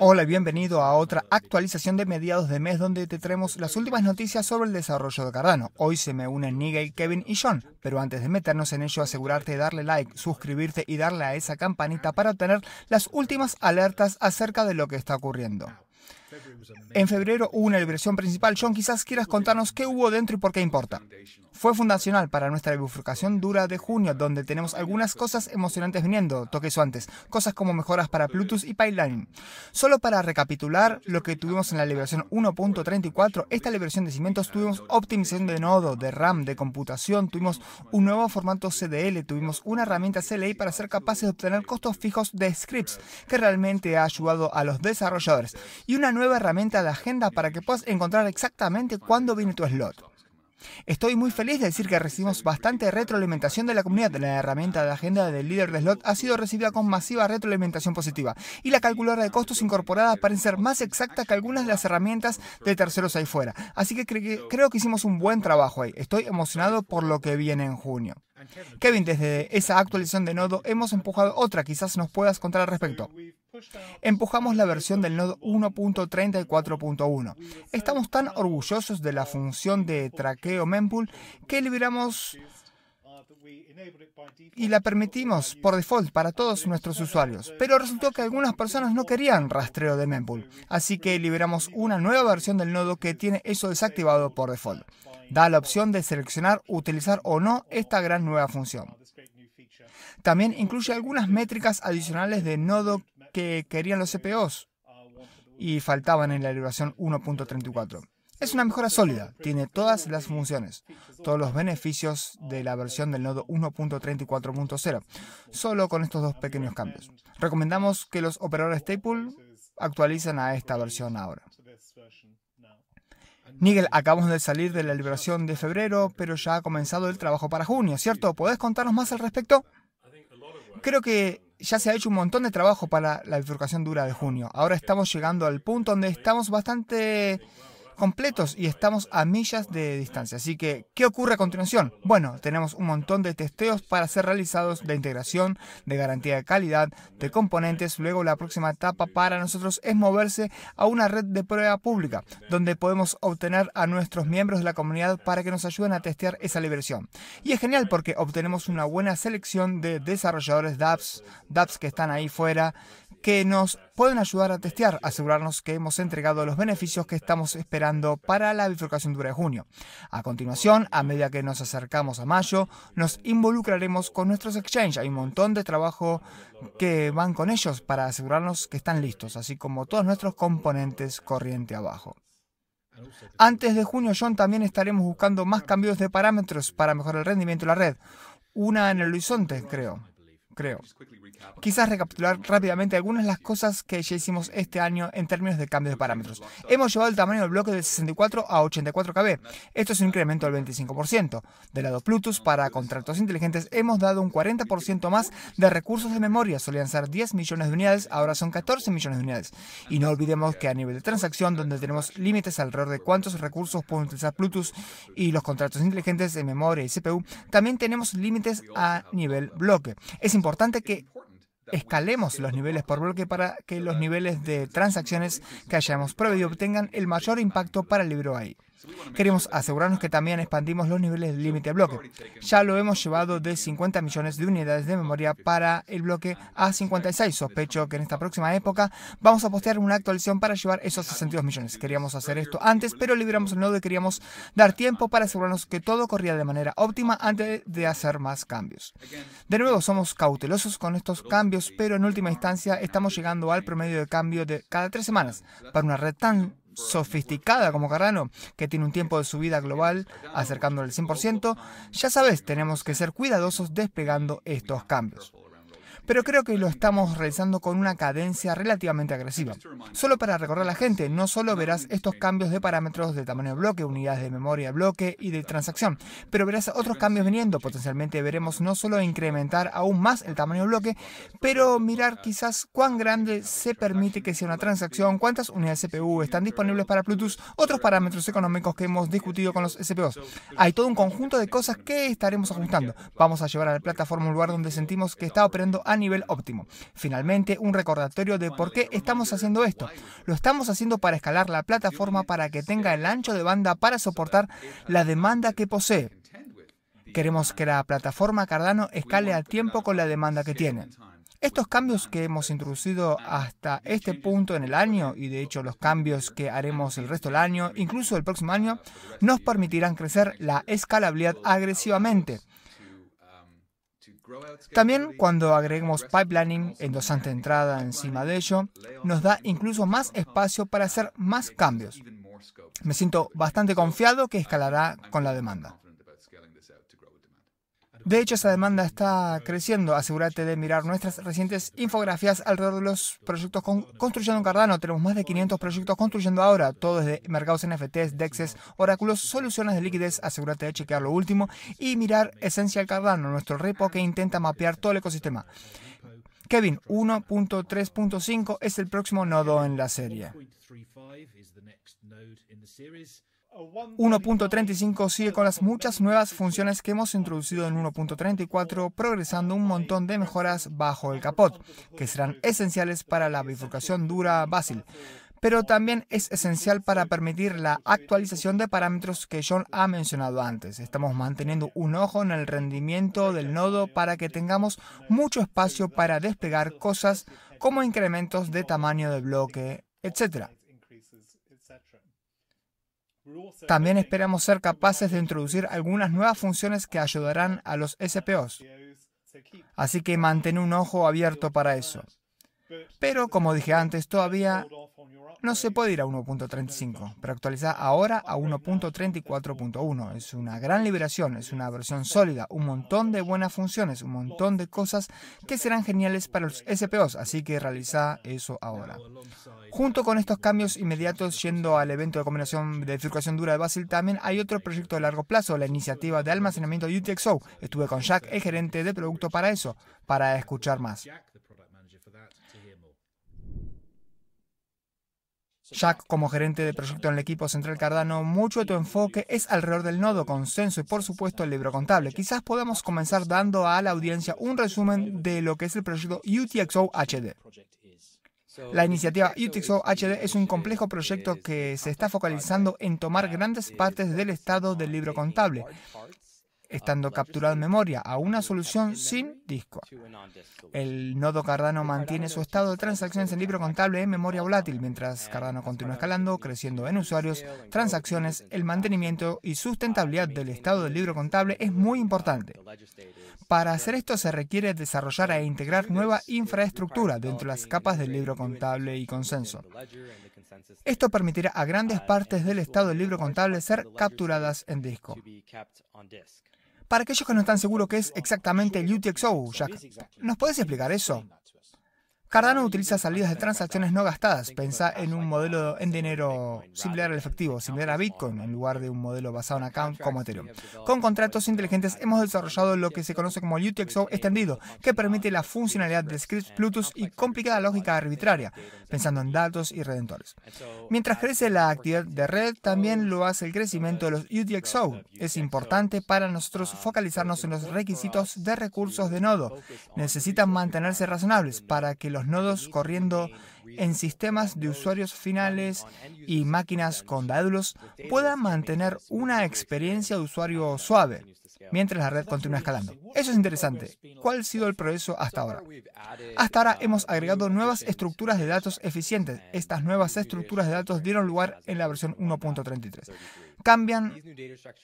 Hola y bienvenido a otra actualización de mediados de mes donde te traemos las últimas noticias sobre el desarrollo de Cardano. Hoy se me unen Nigel, Kevin y John, pero antes de meternos en ello asegurarte de darle like, suscribirte y darle a esa campanita para obtener las últimas alertas acerca de lo que está ocurriendo. En febrero hubo una liberación principal. John, quizás quieras contarnos qué hubo dentro y por qué importa. Fue fundacional para nuestra bifurcación dura de junio, donde tenemos algunas cosas emocionantes viniendo, toque eso antes, cosas como mejoras para Plutus y Pipeline. Solo para recapitular lo que tuvimos en la liberación 1.34, esta liberación de cimientos tuvimos optimización de nodo, de RAM, de computación, tuvimos un nuevo formato CDL, tuvimos una herramienta CLI para ser capaces de obtener costos fijos de scripts, que realmente ha ayudado a los desarrolladores, y una nueva herramienta de agenda para que puedas encontrar exactamente cuándo viene tu slot. Estoy muy feliz de decir que recibimos bastante retroalimentación de la comunidad. La herramienta de agenda del líder de slot ha sido recibida con masiva retroalimentación positiva y la calculadora de costos incorporada parece ser más exacta que algunas de las herramientas de terceros ahí fuera. Así que creo que hicimos un buen trabajo ahí. Estoy emocionado por lo que viene en junio. Kevin, desde esa actualización de nodo hemos empujado otra, quizás nos puedas contar al respecto. Empujamos la versión del nodo 1.34.1. Estamos tan orgullosos de la función de traqueo mempool que liberamos y la permitimos por default para todos nuestros usuarios, pero resultó que algunas personas no querían rastreo de mempool, así que liberamos una nueva versión del nodo que tiene eso desactivado por default. Da la opción de seleccionar utilizar o no esta gran nueva función. También incluye algunas métricas adicionales de nodo que querían los CPOs y faltaban en la liberación 1.34. Es una mejora sólida, tiene todas las funciones, todos los beneficios de la versión del nodo 1.34.0, solo con estos dos pequeños cambios. Recomendamos que los operadores Staple actualicen a esta versión ahora. Nigel, acabamos de salir de la liberación de febrero, pero ya ha comenzado el trabajo para junio, ¿cierto? ¿Podés contarnos más al respecto? Creo que ya se ha hecho un montón de trabajo para la bifurcación dura de junio. Ahora estamos llegando al punto donde estamos bastante completos y estamos a millas de distancia. Así que, ¿qué ocurre a continuación? Bueno, tenemos un montón de testeos para ser realizados de integración, de garantía de calidad, de componentes. Luego la próxima etapa para nosotros es moverse a una red de prueba pública, donde podemos obtener a nuestros miembros de la comunidad para que nos ayuden a testear esa liberación. Y es genial porque obtenemos una buena selección de desarrolladores DApps, DApps que están ahí fuera, que nos pueden ayudar a testear, asegurarnos que hemos entregado los beneficios que estamos esperando para la bifurcación dura de junio. A continuación, a medida que nos acercamos a mayo, nos involucraremos con nuestros exchange. Hay un montón de trabajo que van con ellos para asegurarnos que están listos, así como todos nuestros componentes corriente abajo. Antes de junio, John, también estaremos buscando más cambios de parámetros para mejorar el rendimiento de la red. Una en el horizonte, creo creo. Quizás recapitular rápidamente algunas de las cosas que ya hicimos este año en términos de cambios de parámetros. Hemos llevado el tamaño del bloque de 64 a 84 KB. Esto es un incremento del 25%. Del lado Plutus, para contratos inteligentes hemos dado un 40% más de recursos de memoria. Solían ser 10 millones de unidades, ahora son 14 millones de unidades. Y no olvidemos que a nivel de transacción, donde tenemos límites alrededor de cuántos recursos pueden utilizar Plutus y los contratos inteligentes de memoria y CPU, también tenemos límites a nivel bloque. Es importante es importante que escalemos los niveles por bloque para que los niveles de transacciones que hayamos proveído obtengan el mayor impacto para el libro ahí. Queremos asegurarnos que también expandimos los niveles de límite de bloque. Ya lo hemos llevado de 50 millones de unidades de memoria para el bloque a 56. Sospecho que en esta próxima época vamos a postear una actualización para llevar esos 62 millones. Queríamos hacer esto antes, pero liberamos el nodo y queríamos dar tiempo para asegurarnos que todo corría de manera óptima antes de hacer más cambios. De nuevo, somos cautelosos con estos cambios, pero en última instancia estamos llegando al promedio de cambio de cada tres semanas para una red tan sofisticada como Carrano, que tiene un tiempo de subida global acercándole al 100%, ya sabes, tenemos que ser cuidadosos despegando estos cambios pero creo que lo estamos realizando con una cadencia relativamente agresiva. Solo para recordar a la gente, no solo verás estos cambios de parámetros de tamaño de bloque, unidades de memoria bloque y de transacción, pero verás otros cambios viniendo. Potencialmente veremos no solo incrementar aún más el tamaño de bloque, pero mirar quizás cuán grande se permite que sea una transacción, cuántas unidades CPU están disponibles para Bluetooth, otros parámetros económicos que hemos discutido con los SPOs. Hay todo un conjunto de cosas que estaremos ajustando. Vamos a llevar a la plataforma un lugar donde sentimos que está operando a nivel óptimo. Finalmente, un recordatorio de por qué estamos haciendo esto. Lo estamos haciendo para escalar la plataforma para que tenga el ancho de banda para soportar la demanda que posee. Queremos que la plataforma Cardano escale a tiempo con la demanda que tiene. Estos cambios que hemos introducido hasta este punto en el año, y de hecho los cambios que haremos el resto del año, incluso el próximo año, nos permitirán crecer la escalabilidad agresivamente. También cuando agreguemos pipelining, en dosante entrada encima de ello, nos da incluso más espacio para hacer más cambios. Me siento bastante confiado que escalará con la demanda. De hecho, esa demanda está creciendo. Asegúrate de mirar nuestras recientes infografías alrededor de los proyectos con construyendo Cardano. Tenemos más de 500 proyectos construyendo ahora, todos de mercados NFTs, dexes, oráculos, soluciones de liquidez. Asegúrate de chequear lo último y mirar Essential Cardano, nuestro repo que intenta mapear todo el ecosistema. Kevin, 1.3.5 es el próximo nodo en la serie. 1.35 sigue con las muchas nuevas funciones que hemos introducido en 1.34, progresando un montón de mejoras bajo el capot, que serán esenciales para la bifurcación dura Basil pero también es esencial para permitir la actualización de parámetros que John ha mencionado antes. Estamos manteniendo un ojo en el rendimiento del nodo para que tengamos mucho espacio para despegar cosas como incrementos de tamaño de bloque, etc. También esperamos ser capaces de introducir algunas nuevas funciones que ayudarán a los SPOs. Así que mantén un ojo abierto para eso. Pero como dije antes, todavía no se puede ir a 1.35, pero actualizar ahora a 1.34.1. Es una gran liberación, es una versión sólida, un montón de buenas funciones, un montón de cosas que serán geniales para los SPOs, así que realiza eso ahora. Junto con estos cambios inmediatos yendo al evento de combinación de circulación dura de Basil, también hay otro proyecto de largo plazo, la iniciativa de almacenamiento de UTXO. Estuve con Jack, el gerente de producto, para eso, para escuchar más. Jack, como gerente de proyecto en el equipo central Cardano, mucho de tu enfoque es alrededor del nodo, consenso y por supuesto el libro contable. Quizás podamos comenzar dando a la audiencia un resumen de lo que es el proyecto UTXO HD. La iniciativa UTXO HD es un complejo proyecto que se está focalizando en tomar grandes partes del estado del libro contable, estando ah, capturado en memoria a una solución sin disco. El nodo Cardano mantiene su estado de transacciones en libro contable en memoria volátil, mientras Cardano continúa escalando, creciendo en usuarios, transacciones, el mantenimiento y sustentabilidad del estado del libro contable es muy importante. Para hacer esto se requiere desarrollar e integrar nueva infraestructura dentro de las capas del libro contable y consenso. Esto permitirá a grandes uh, partes del estado del libro contable ser capturadas en disco. Para aquellos que no están seguros qué es exactamente el UTXO, Jack, ¿nos podés explicar eso? Cardano utiliza salidas de transacciones no gastadas. Piensa en un modelo en dinero similar al efectivo, similar a Bitcoin, en lugar de un modelo basado en account como Ethereum. Con contratos inteligentes hemos desarrollado lo que se conoce como UTXO extendido, que permite la funcionalidad de scripts Bluetooth y complicada lógica arbitraria, pensando en datos y redentores. Mientras crece la actividad de red, también lo hace el crecimiento de los UTXO. Es importante para nosotros focalizarnos en los requisitos de recursos de nodo. Necesitan mantenerse razonables para que los los nodos corriendo en sistemas de usuarios finales y máquinas con dádulos puedan mantener una experiencia de usuario suave mientras la red continúa escalando. Eso es interesante. ¿Cuál ha sido el progreso hasta ahora? Hasta ahora hemos agregado nuevas estructuras de datos eficientes. Estas nuevas estructuras de datos dieron lugar en la versión 1.33 cambian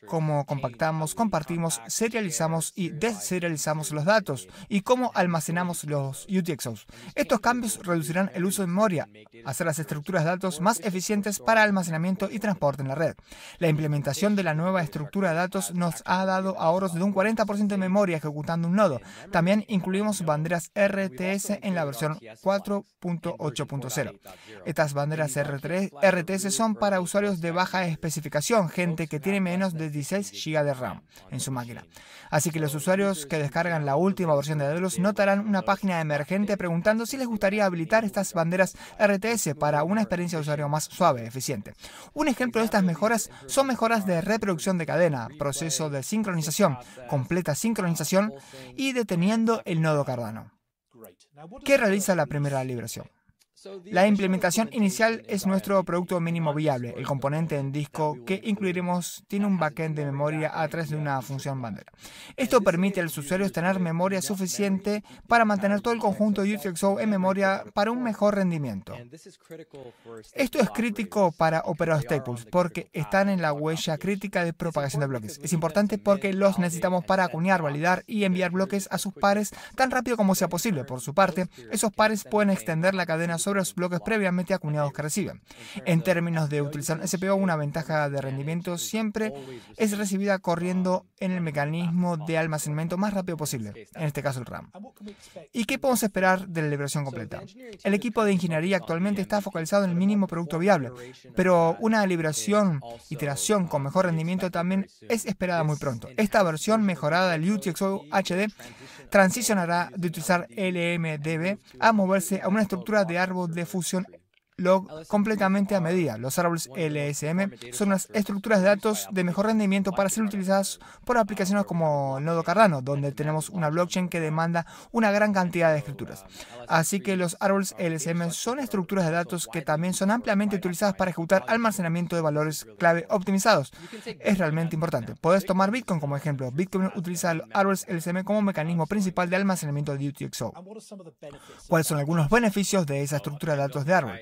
cómo compactamos, compartimos, serializamos y deserializamos los datos y cómo almacenamos los UTXOs. Estos cambios reducirán el uso de memoria, hacer las estructuras de datos más eficientes para almacenamiento y transporte en la red. La implementación de la nueva estructura de datos nos ha dado ahorros de un 40% de memoria ejecutando un nodo. También incluimos banderas RTS en la versión 4.8.0. Estas banderas RTS son para usuarios de baja especificación gente que tiene menos de 16 GB de RAM en su máquina. Así que los usuarios que descargan la última versión de Devlos notarán una página emergente preguntando si les gustaría habilitar estas banderas RTS para una experiencia de usuario más suave, y eficiente. Un ejemplo de estas mejoras son mejoras de reproducción de cadena, proceso de sincronización, completa sincronización y deteniendo el nodo Cardano. ¿Qué realiza la primera liberación? La implementación inicial es nuestro producto mínimo viable. El componente en disco que incluiremos tiene un backend de memoria a través de una función bandera. Esto permite al usuario tener memoria suficiente para mantener todo el conjunto de UTXO en memoria para un mejor rendimiento. Esto es crítico para operadores staples porque están en la huella crítica de propagación de bloques. Es importante porque los necesitamos para acuñar, validar y enviar bloques a sus pares tan rápido como sea posible. Por su parte, esos pares pueden extender la cadena sobre los bloques previamente acuñados que reciben. En términos de utilizar un SPO, una ventaja de rendimiento siempre es recibida corriendo en el mecanismo de almacenamiento más rápido posible, en este caso el RAM. ¿Y qué podemos esperar de la liberación completa? El equipo de ingeniería actualmente está focalizado en el mínimo producto viable, pero una liberación, iteración con mejor rendimiento también es esperada muy pronto. Esta versión mejorada del UTXO HD transicionará de utilizar LMDB a moverse a una estructura de árbol de fusión lo, completamente a medida. Los árboles LSM son unas estructuras de datos de mejor rendimiento para ser utilizadas por aplicaciones como Nodo Cardano, donde tenemos una blockchain que demanda una gran cantidad de escrituras. Así que los árboles LSM son estructuras de datos que también son ampliamente utilizadas para ejecutar almacenamiento de valores clave optimizados. Es realmente importante. Puedes tomar Bitcoin como ejemplo. Bitcoin utiliza los árboles LSM como mecanismo principal de almacenamiento de UTXO. ¿Cuáles son algunos beneficios de esa estructura de datos de árbol?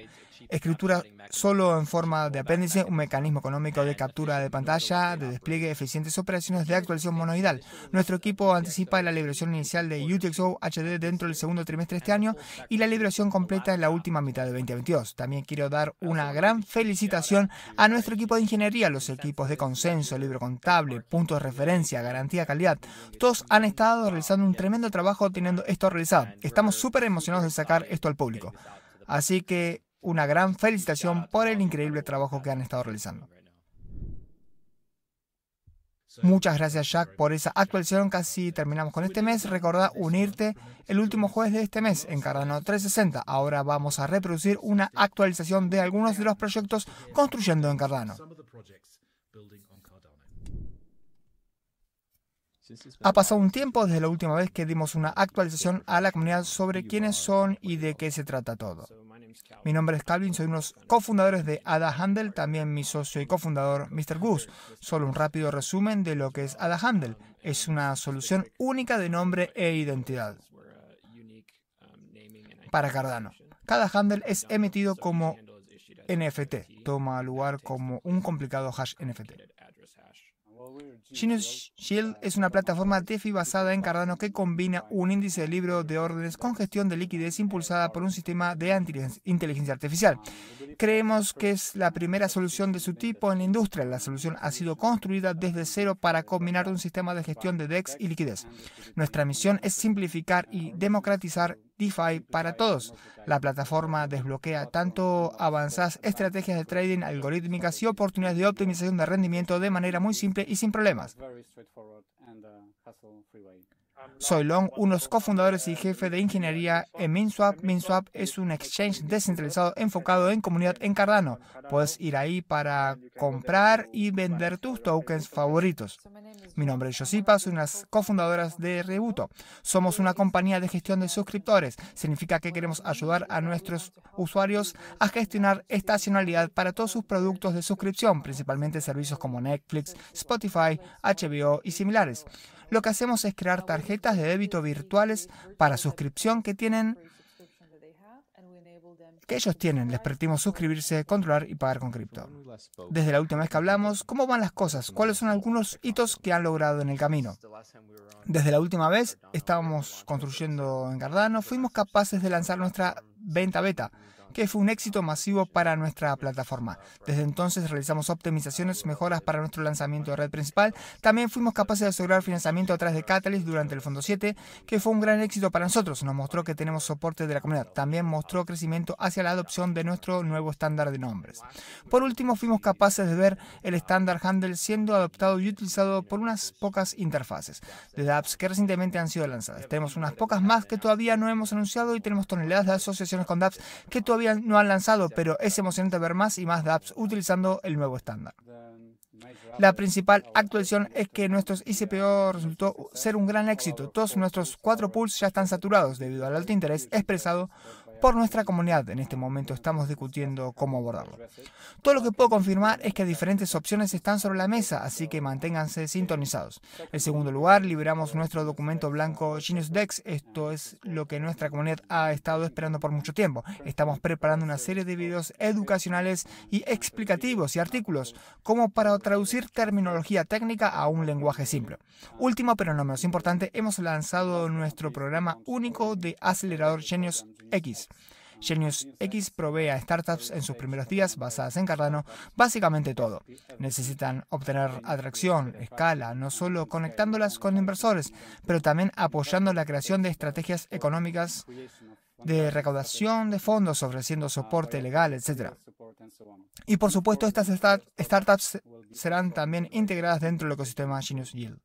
escritura solo en forma de apéndice, un mecanismo económico de captura de pantalla, de despliegue, eficientes operaciones de actualización monoidal. Nuestro equipo anticipa la liberación inicial de UTXO HD dentro del segundo trimestre de este año y la liberación completa en la última mitad de 2022. También quiero dar una gran felicitación a nuestro equipo de ingeniería, los equipos de consenso, libro contable, puntos de referencia, garantía, calidad. Todos han estado realizando un tremendo trabajo teniendo esto realizado. Estamos súper emocionados de sacar esto al público. Así que una gran felicitación por el increíble trabajo que han estado realizando. Muchas gracias Jack por esa actualización. Casi terminamos con este mes. Recordá unirte el último jueves de este mes en Cardano 360. Ahora vamos a reproducir una actualización de algunos de los proyectos construyendo en Cardano. Ha pasado un tiempo desde la última vez que dimos una actualización a la comunidad sobre quiénes son y de qué se trata todo. Mi nombre es Calvin, soy uno de los cofundadores de Ada Handel, también mi socio y cofundador Mr. Goose. Solo un rápido resumen de lo que es Ada Handel. Es una solución única de nombre e identidad para Cardano. Cada handle es emitido como NFT, toma lugar como un complicado hash NFT. Genius Shield es una plataforma DeFi basada en Cardano que combina un índice de libro de órdenes con gestión de liquidez impulsada por un sistema de inteligencia artificial. Creemos que es la primera solución de su tipo en la industria. La solución ha sido construida desde cero para combinar un sistema de gestión de DEX y liquidez. Nuestra misión es simplificar y democratizar DeFi para todos. La plataforma desbloquea tanto avanzadas estrategias de trading algorítmicas y oportunidades de optimización de rendimiento de manera muy simple y sin problemas. Soy Long, uno de los cofundadores y jefe de ingeniería en MinSwap. MinSwap es un exchange descentralizado enfocado en comunidad en Cardano. Puedes ir ahí para comprar y vender tus tokens favoritos. Mi nombre es Josipa, soy una de las cofundadoras de Rebuto. Somos una compañía de gestión de suscriptores. Significa que queremos ayudar a nuestros usuarios a gestionar estacionalidad para todos sus productos de suscripción, principalmente servicios como Netflix, Spotify, HBO y similares lo que hacemos es crear tarjetas de débito virtuales para suscripción que tienen que ellos tienen. Les permitimos suscribirse, controlar y pagar con cripto. Desde la última vez que hablamos, ¿cómo van las cosas? ¿Cuáles son algunos hitos que han logrado en el camino? Desde la última vez estábamos construyendo en Cardano, fuimos capaces de lanzar nuestra venta beta que fue un éxito masivo para nuestra plataforma. Desde entonces realizamos optimizaciones, mejoras para nuestro lanzamiento de red principal. También fuimos capaces de asegurar financiamiento a través de Catalyst durante el Fondo 7, que fue un gran éxito para nosotros. Nos mostró que tenemos soporte de la comunidad. También mostró crecimiento hacia la adopción de nuestro nuevo estándar de nombres. Por último, fuimos capaces de ver el estándar Handle siendo adoptado y utilizado por unas pocas interfaces de apps que recientemente han sido lanzadas. Tenemos unas pocas más que todavía no hemos anunciado y tenemos toneladas de asociaciones con dApps que todavía no han lanzado, pero es emocionante ver más y más dApps utilizando el nuevo estándar. La principal actualización es que nuestros ICPO resultó ser un gran éxito. Todos nuestros cuatro pools ya están saturados debido al alto interés expresado por nuestra comunidad. En este momento estamos discutiendo cómo abordarlo. Todo lo que puedo confirmar es que diferentes opciones están sobre la mesa, así que manténganse sintonizados. En segundo lugar, liberamos nuestro documento blanco Genius Dex. Esto es lo que nuestra comunidad ha estado esperando por mucho tiempo. Estamos preparando una serie de videos educacionales y explicativos y artículos, como para traducir terminología técnica a un lenguaje simple. Último, pero no menos importante, hemos lanzado nuestro programa único de acelerador Genius X. Genius X provee a startups en sus primeros días basadas en Cardano básicamente todo. Necesitan obtener atracción, escala, no solo conectándolas con inversores, pero también apoyando la creación de estrategias económicas de recaudación de fondos, ofreciendo soporte legal, etc. Y por supuesto, estas startups serán también integradas dentro del ecosistema Genius Yield.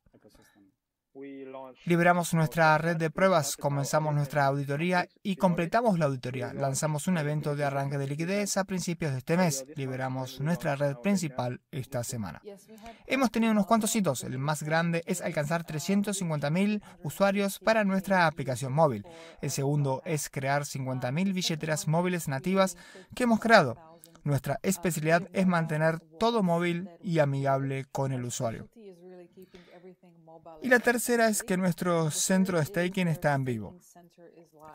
Liberamos nuestra red de pruebas, comenzamos nuestra auditoría y completamos la auditoría. Lanzamos un evento de arranque de liquidez a principios de este mes. Liberamos nuestra red principal esta semana. Hemos tenido unos cuantos hitos. El más grande es alcanzar 350.000 usuarios para nuestra aplicación móvil. El segundo es crear 50.000 billeteras móviles nativas que hemos creado. Nuestra especialidad es mantener todo móvil y amigable con el usuario. Y la tercera es que nuestro centro de staking está en vivo.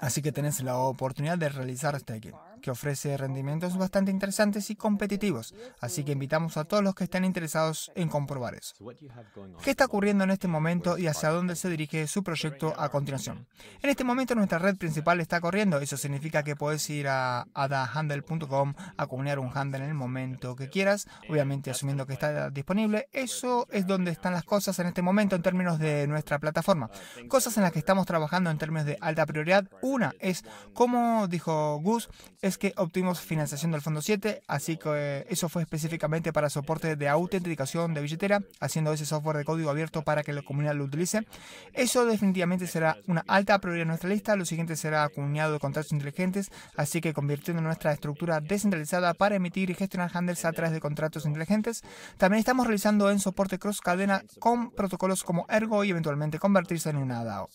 Así que tenés la oportunidad de realizar staking, que ofrece rendimientos bastante interesantes y competitivos. Así que invitamos a todos los que estén interesados en comprobar eso. ¿Qué está ocurriendo en este momento y hacia dónde se dirige su proyecto a continuación? En este momento nuestra red principal está corriendo. Eso significa que podés ir a adahandle.com a acumular un handle en el momento que quieras, obviamente asumiendo que está disponible. Eso es donde están las cosas en este este momento en términos de nuestra plataforma. Cosas en las que estamos trabajando en términos de alta prioridad. Una es, como dijo Gus, es que obtuvimos financiación del Fondo 7, así que eh, eso fue específicamente para soporte de autenticación de billetera, haciendo ese software de código abierto para que la comunidad lo utilice. Eso definitivamente será una alta prioridad en nuestra lista. Lo siguiente será acuñado de contratos inteligentes, así que convirtiendo nuestra estructura descentralizada para emitir y gestionar handles a través de contratos inteligentes. También estamos realizando en soporte cross cadena con protocolos como Ergo y eventualmente convertirse en una DAO.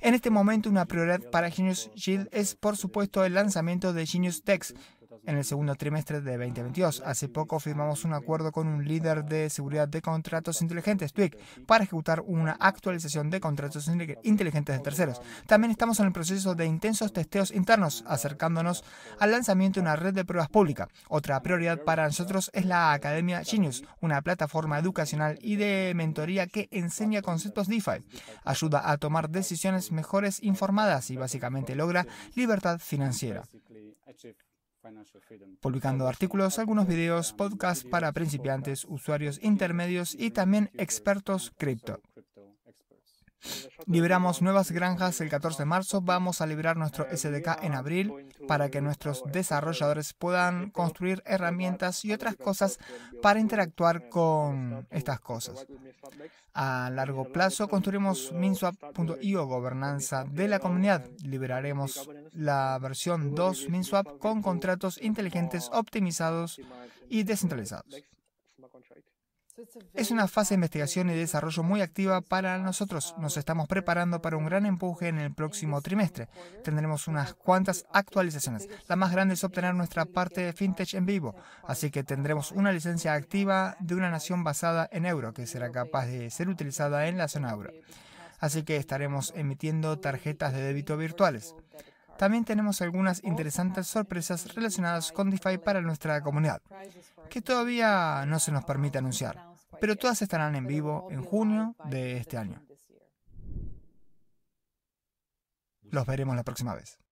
En este momento, una prioridad para Genius Shield es, por supuesto, el lanzamiento de Genius Text en el segundo trimestre de 2022. Hace poco firmamos un acuerdo con un líder de seguridad de contratos inteligentes, TWIC, para ejecutar una actualización de contratos inteligentes de terceros. También estamos en el proceso de intensos testeos internos, acercándonos al lanzamiento de una red de pruebas pública. Otra prioridad para nosotros es la Academia Genius, una plataforma educacional y de mentoría que enseña conceptos DeFi, ayuda a tomar decisiones mejores informadas y básicamente logra libertad financiera publicando artículos, algunos videos, podcasts para principiantes, usuarios intermedios y también expertos cripto. Liberamos nuevas granjas el 14 de marzo, vamos a liberar nuestro SDK en abril para que nuestros desarrolladores puedan construir herramientas y otras cosas para interactuar con estas cosas. A largo plazo construiremos minswap.io gobernanza de la comunidad. Liberaremos la versión 2 minswap con contratos inteligentes optimizados y descentralizados. Es una fase de investigación y desarrollo muy activa para nosotros. Nos estamos preparando para un gran empuje en el próximo trimestre. Tendremos unas cuantas actualizaciones. La más grande es obtener nuestra parte de fintech en vivo. Así que tendremos una licencia activa de una nación basada en euro que será capaz de ser utilizada en la zona euro. Así que estaremos emitiendo tarjetas de débito virtuales. También tenemos algunas interesantes sorpresas relacionadas con DeFi para nuestra comunidad, que todavía no se nos permite anunciar pero todas estarán en vivo en junio de este año. Los veremos la próxima vez.